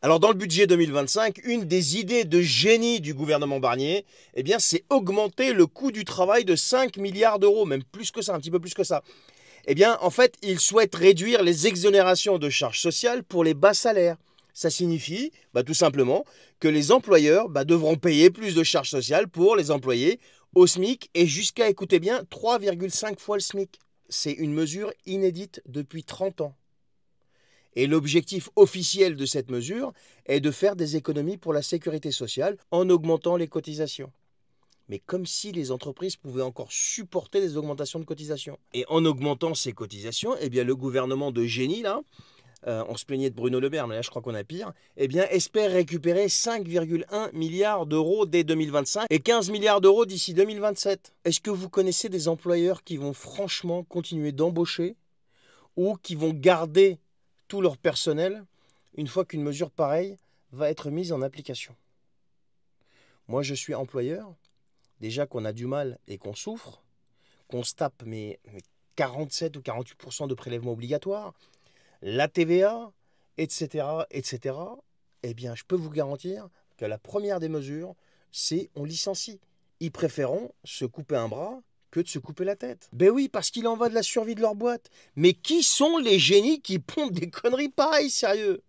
Alors dans le budget 2025, une des idées de génie du gouvernement Barnier, eh bien c'est augmenter le coût du travail de 5 milliards d'euros, même plus que ça, un petit peu plus que ça. Eh bien en fait, il souhaite réduire les exonérations de charges sociales pour les bas salaires. Ça signifie bah, tout simplement que les employeurs bah, devront payer plus de charges sociales pour les employés au SMIC et jusqu'à, écoutez bien, 3,5 fois le SMIC. C'est une mesure inédite depuis 30 ans. Et l'objectif officiel de cette mesure est de faire des économies pour la sécurité sociale en augmentant les cotisations. Mais comme si les entreprises pouvaient encore supporter des augmentations de cotisations. Et en augmentant ces cotisations, eh bien le gouvernement de génie, là, euh, on se plaignait de Bruno Le Maire, mais là je crois qu'on a pire, eh bien espère récupérer 5,1 milliards d'euros dès 2025 et 15 milliards d'euros d'ici 2027. Est-ce que vous connaissez des employeurs qui vont franchement continuer d'embaucher ou qui vont garder tout leur personnel une fois qu'une mesure pareille va être mise en application. Moi, je suis employeur, déjà qu'on a du mal et qu'on souffre, qu'on se tape mes, 47 ou 48% de prélèvements obligatoires, la TVA, etc., etc., eh bien, je peux vous garantir que la première des mesures, c'est on licencie. Ils préféreront se couper un bras que de se couper la tête. Ben oui, parce qu'il en va de la survie de leur boîte. Mais qui sont les génies qui pompent des conneries pareilles, sérieux